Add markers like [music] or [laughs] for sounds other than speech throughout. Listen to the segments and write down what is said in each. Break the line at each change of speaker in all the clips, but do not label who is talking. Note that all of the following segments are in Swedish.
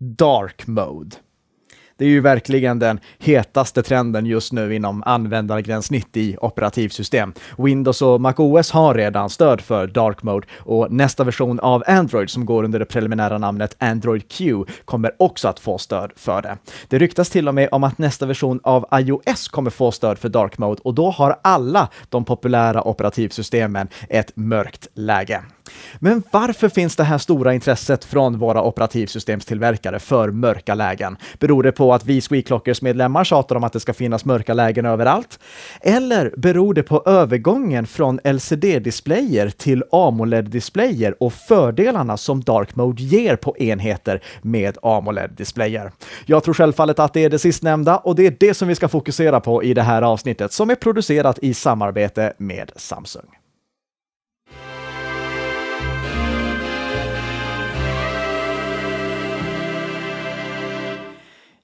dark mode. Det är ju verkligen den hetaste trenden just nu inom användargränssnitt i operativsystem. Windows och MacOS har redan stöd för Dark Mode och nästa version av Android som går under det preliminära namnet Android Q kommer också att få stöd för det. Det ryktas till och med om att nästa version av iOS kommer få stöd för Dark Mode och då har alla de populära operativsystemen ett mörkt läge. Men varför finns det här stora intresset från våra operativsystemstillverkare för mörka lägen? Beror det på att vi Squeaklockers medlemmar tjatar om att det ska finnas mörka lägen överallt? Eller beror det på övergången från LCD-displayer till AMOLED-displayer och fördelarna som Dark Mode ger på enheter med AMOLED-displayer? Jag tror självfallet att det är det sistnämnda och det är det som vi ska fokusera på i det här avsnittet som är producerat i samarbete med Samsung.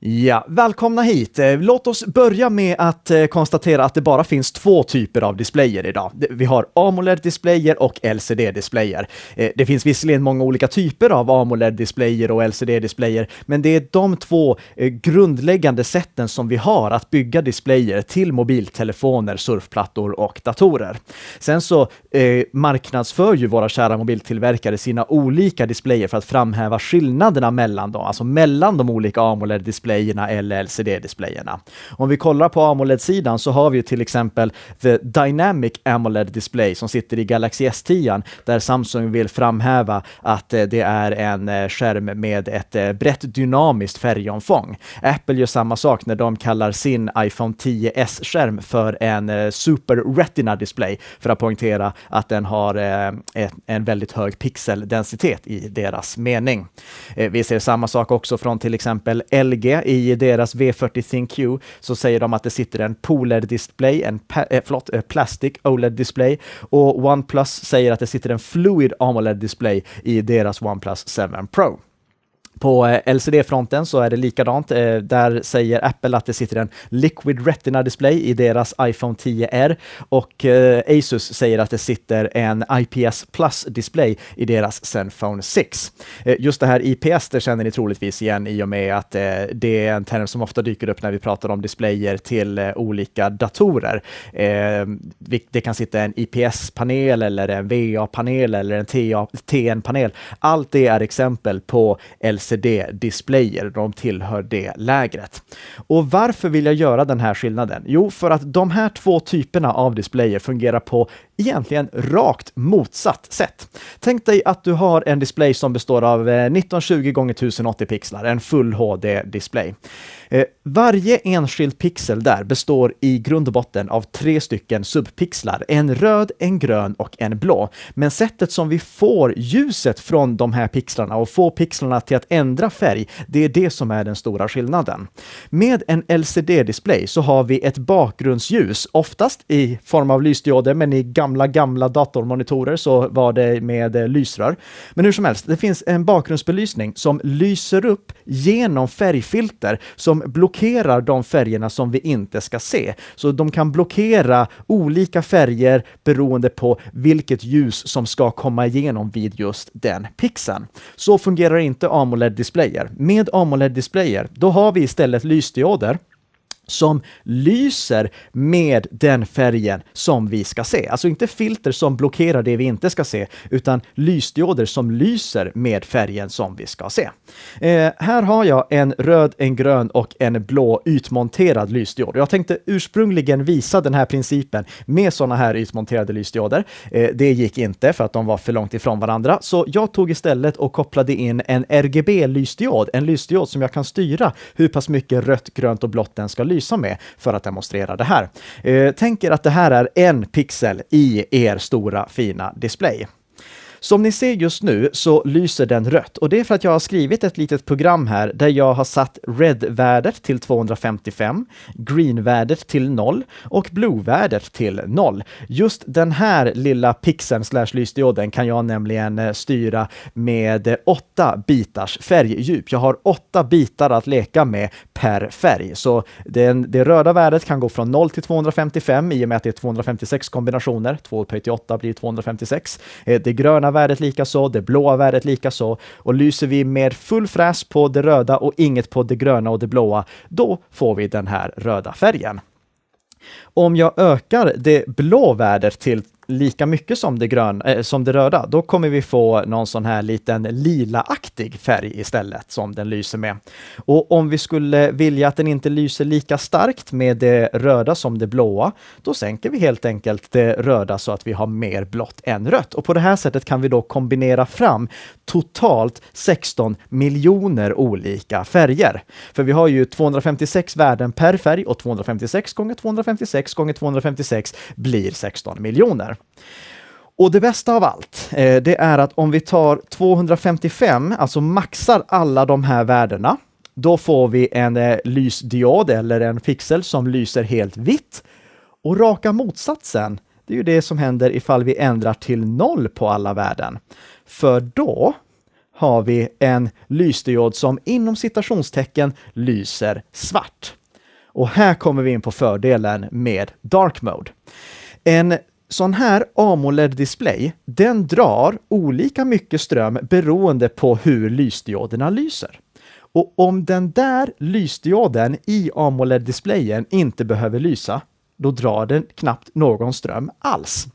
Ja, välkomna hit! Eh, låt oss börja med att eh, konstatera att det bara finns två typer av displayer idag. Vi har AMOLED-displayer och LCD-displayer. Eh, det finns visserligen många olika typer av AMOLED-displayer och LCD-displayer, men det är de två grundläggande sätten som vi har att bygga displayer till mobiltelefoner, surfplattor och datorer. Sen så marknadsför ju våra kära mobiltillverkare sina olika displayer för att framhäva skillnaderna mellan dem, alltså mellan de olika amoled displayerna displayerna eller LCD-displayerna. Om vi kollar på AMOLED-sidan så har vi ju till exempel The Dynamic AMOLED Display som sitter i Galaxy S10 där Samsung vill framhäva att det är en skärm med ett brett dynamiskt färgomfång. Apple gör samma sak när de kallar sin iPhone 10S-skärm för en Super Retina Display för att poängtera att den har en väldigt hög pixeldensitet i deras mening. Vi ser samma sak också från till exempel LG i deras V40 ThinQ så säger de att det sitter en POLED-display, en äh, förlåt, eh, plastic OLED-display och OnePlus säger att det sitter en Fluid AMOLED-display i deras OnePlus 7 Pro. På eh, LCD-fronten så är det likadant. Eh, där säger Apple att det sitter en Liquid Retina Display i deras iPhone 10R och eh, Asus säger att det sitter en IPS Plus Display i deras Zenfone 6. Just det här IPS, det känner ni troligtvis igen i och med att det är en term som ofta dyker upp när vi pratar om displayer till olika datorer. Det kan sitta en IPS-panel eller en VA-panel eller en TN-panel. Allt det är exempel på LCD LCD-displayer. De tillhör det lägret. Och varför vill jag göra den här skillnaden? Jo, för att de här två typerna av displayer fungerar på egentligen rakt motsatt sätt. Tänk dig att du har en display som består av 1920 x 1080 pixlar, en full HD-display. Eh, varje enskild pixel där består i grund och botten av tre stycken subpixlar, en röd, en grön och en blå. Men sättet som vi får ljuset från de här pixlarna och får pixlarna till att ändra färg, det är det som är den stora skillnaden. Med en LCD-display så har vi ett bakgrundsljus, oftast i form av lysdioder, men i gamla gamla, gamla datormonitorer så var det med eh, lysrör. Men hur som helst, det finns en bakgrundsbelysning som lyser upp genom färgfilter som blockerar de färgerna som vi inte ska se. Så de kan blockera olika färger beroende på vilket ljus som ska komma igenom vid just den pixeln. Så fungerar inte AMOLED-displayer. Med AMOLED-displayer, då har vi istället lysdioder som lyser med den färgen som vi ska se. Alltså inte filter som blockerar det vi inte ska se, utan lysdioder som lyser med färgen som vi ska se. Eh, här har jag en röd, en grön och en blå utmonterad lysdiod. Jag tänkte ursprungligen visa den här principen med sådana här utmonterade lysdioder. Eh, det gick inte för att de var för långt ifrån varandra, så jag tog istället och kopplade in en RGB-lysdiod, en lysdiod som jag kan styra hur pass mycket rött, grönt och blått den ska lysa lysa med för att demonstrera det här. Eh, tänk er att det här är en pixel i er stora fina display. Som ni ser just nu så lyser den rött och det är för att jag har skrivit ett litet program här där jag har satt red-värdet till 255, green-värdet till 0 och blue-värdet till 0. Just den här lilla pixeln slash lysdioden kan jag nämligen eh, styra med åtta bitars färgdjup. Jag har åtta bitar att leka med per färg, så den, det röda värdet kan gå från 0 till 255 i och med att det är 256 kombinationer. 2 upphöjt till 8 blir 256. Eh, det gröna värdet likaså, det blåa värdet likaså. Och lyser vi med full fräs på det röda och inget på det gröna och det blåa, då får vi den här röda färgen. Om jag ökar det blå värdet till lika mycket som det, grön, äh, som det röda, då kommer vi få någon sån här liten lilaaktig färg istället som den lyser med. Och om vi skulle vilja att den inte lyser lika starkt med det röda som det blåa, då sänker vi helt enkelt det röda så att vi har mer blått än rött. Och på det här sättet kan vi då kombinera fram totalt 16 miljoner olika färger. För vi har ju 256 värden per färg och 256 gånger 256 gånger 256 blir 16 miljoner. Och det bästa av allt, eh, det är att om vi tar 255, alltså maxar alla de här värdena, då får vi en eh, lysdiod eller en pixel som lyser helt vitt. Och raka motsatsen, det är ju det som händer ifall vi ändrar till noll på alla värden. För då har vi en lysdiod som inom citationstecken lyser svart. Och här kommer vi in på fördelen med Dark Mode. En sån här AMOLED-display, den drar olika mycket ström beroende på hur lysdioderna lyser. Och om den där lysdioden i AMOLED-displayen inte behöver lysa, då drar den knappt någon ström alls.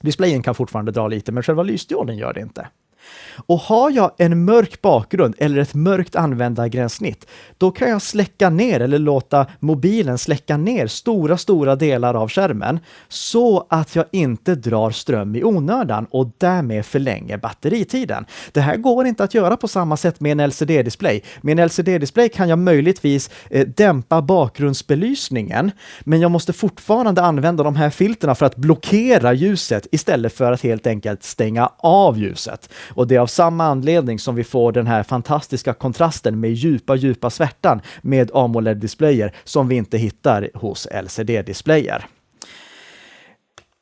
Displayen kan fortfarande dra lite, men själva lysdioden gör det inte. Och har jag en mörk bakgrund eller ett mörkt användargränssnitt, då kan jag släcka ner eller låta mobilen släcka ner stora, stora delar av skärmen så att jag inte drar ström i onödan och därmed förlänger batteritiden. Det här går inte att göra på samma sätt med en LCD-display. Med en LCD-display kan jag möjligtvis eh, dämpa bakgrundsbelysningen, men jag måste fortfarande använda de här filterna för att blockera ljuset istället för att helt enkelt stänga av ljuset. Och det är av samma anledning som vi får den här fantastiska kontrasten med djupa, djupa svärtan med AMOLED-displayer som vi inte hittar hos LCD-displayer.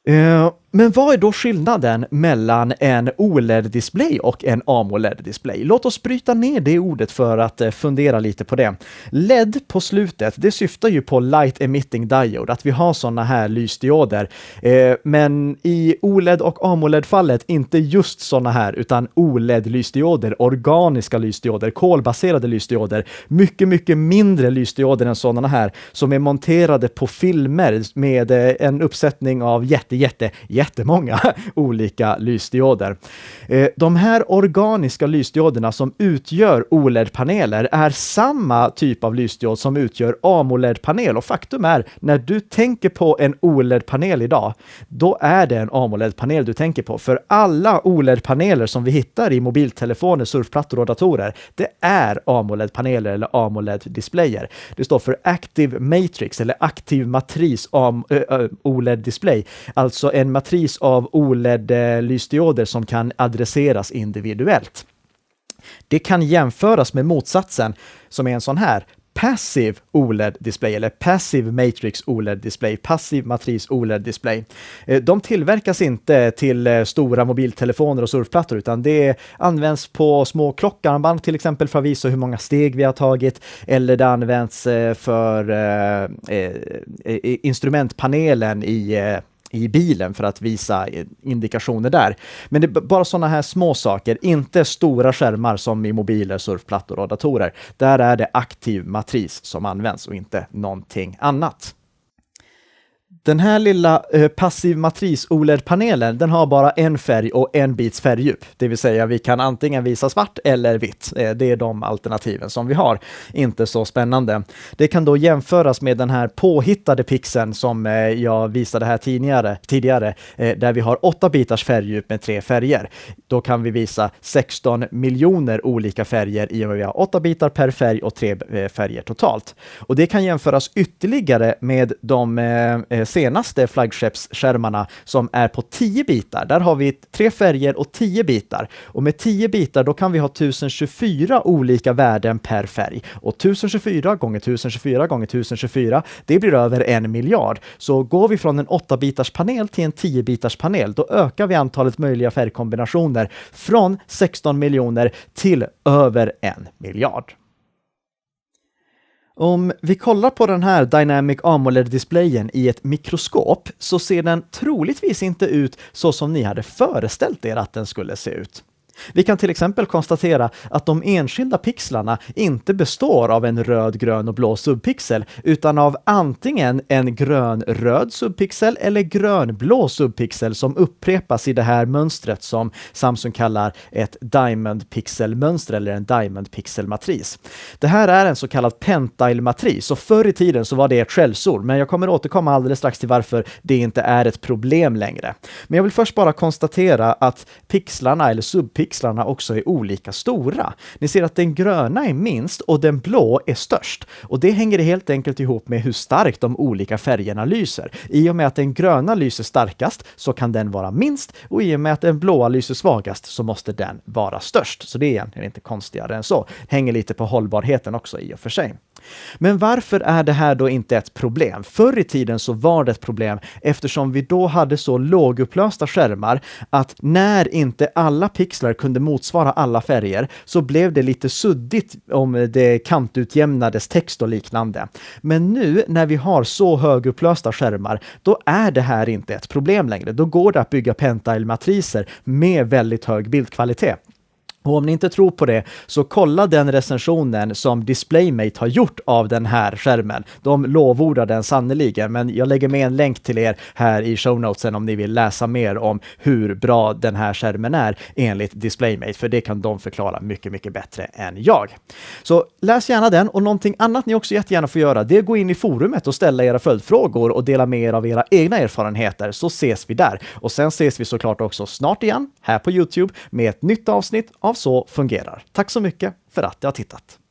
Uh, eh, men vad är då skillnaden mellan en OLED-display och en AMOLED-display? Låt oss bryta ner det ordet för att eh, fundera lite på det. LED på slutet, det syftar ju på Light Emitting Diode, att vi har sådana här lysdioder. Eh, men i OLED och AMOLED-fallet, inte just sådana här, utan OLED-lysdioder, organiska lysdioder, kolbaserade lysdioder, mycket, mycket mindre lysdioder än sådana här, som är monterade på filmer med eh, en uppsättning av jätte, jätte, jättemånga [laughs] olika lysdioder. Eh, de här organiska lysdioderna som utgör OLED-paneler är samma typ av lysdiod som utgör AMOLED-panel och faktum är, när du tänker på en OLED-panel idag, då är det en AMOLED-panel du tänker på. För alla OLED-paneler som vi hittar i mobiltelefoner, surfplattor och datorer, det är AMOLED-paneler eller AMOLED-displayer. Det står för Active Matrix eller Aktiv Matris OLED-display, alltså en matris mattris av OLED-lysdioder eh, som kan adresseras individuellt. Det kan jämföras med motsatsen som är en sån här passiv OLED-display eller passiv matrix OLED-display, passiv matris OLED-display. Eh, de tillverkas inte till eh, stora mobiltelefoner och surfplattor utan det används på små klockarmband till exempel för att visa hur många steg vi har tagit eller det används för instrumentpanelen i i bilen för att visa indikationer där. Men det är bara sådana här små saker, inte stora skärmar som i mobiler, surfplattor och datorer. Där är det aktiv matris som används och inte någonting annat. Den här lilla eh, passiv matris OLED-panelen, den har bara en färg och en bits färgdjup. Det vill säga vi kan antingen visa svart eller vitt. Eh, det är de alternativen som vi har. Inte så spännande. Det kan då jämföras med den här påhittade pixeln som eh, jag visade här tidigare, tidigare eh, där vi har åtta bitars färgdjup med tre färger. Då kan vi visa 16 miljoner olika färger i och med att vi har åtta bitar per färg och tre eh, färger totalt. Och det kan jämföras ytterligare med de eh, senaste flaggskeppsskärmarna som är på 10 bitar. Där har vi tre färger och 10 bitar. Och med 10 bitar då kan vi ha 1024 olika värden per färg. Och 1024 gånger 1024 gånger 1024, det blir över en miljard. Så går vi från en 8-bitars panel till en 10-bitars panel, då ökar vi antalet möjliga färgkombinationer från 16 miljoner till över en miljard. Om vi kollar på den här Dynamic AMOLED-displayen i ett mikroskop så ser den troligtvis inte ut så som ni hade föreställt er att den skulle se ut. Vi kan till exempel konstatera att de enskilda pixlarna inte består av en röd, grön och blå subpixel, utan av antingen en grön-röd subpixel eller grön-blå subpixel som upprepas i det här mönstret som Samsung kallar ett diamond pixelmönster eller en diamond pixelmatris. Det här är en så kallad pentile-matris och förr i tiden så var det ett skällsord, men jag kommer återkomma alldeles strax till varför det inte är ett problem längre. Men jag vill först bara konstatera att pixlarna eller subpixlarna pixlarna också är olika stora. Ni ser att den gröna är minst och den blå är störst. Och det hänger helt enkelt ihop med hur starkt de olika färgerna lyser. I och med att den gröna lyser starkast så kan den vara minst och i och med att den blåa lyser svagast så måste den vara störst. Så det är egentligen inte konstigare än så. Hänger lite på hållbarheten också i och för sig. Men varför är det här då inte ett problem? Förr i tiden så var det ett problem eftersom vi då hade så lågupplösta skärmar att när inte alla pixlar kunde motsvara alla färger så blev det lite suddigt om det kantutjämnades text och liknande. Men nu när vi har så högupplösta skärmar, då är det här inte ett problem längre. Då går det att bygga pentile-matriser med väldigt hög bildkvalitet. Och om ni inte tror på det, så kolla den recensionen som Displaymate har gjort av den här skärmen. De lovordar den sannoliken, men jag lägger med en länk till er här i show notesen om ni vill läsa mer om hur bra den här skärmen är enligt Displaymate, för det kan de förklara mycket, mycket bättre än jag. Så läs gärna den och någonting annat ni också jättegärna får göra, det är att gå in i forumet och ställa era följdfrågor och dela med er av era egna erfarenheter, så ses vi där. Och sen ses vi såklart också snart igen här på Youtube med ett nytt avsnitt av så fungerar. Tack så mycket för att jag har tittat!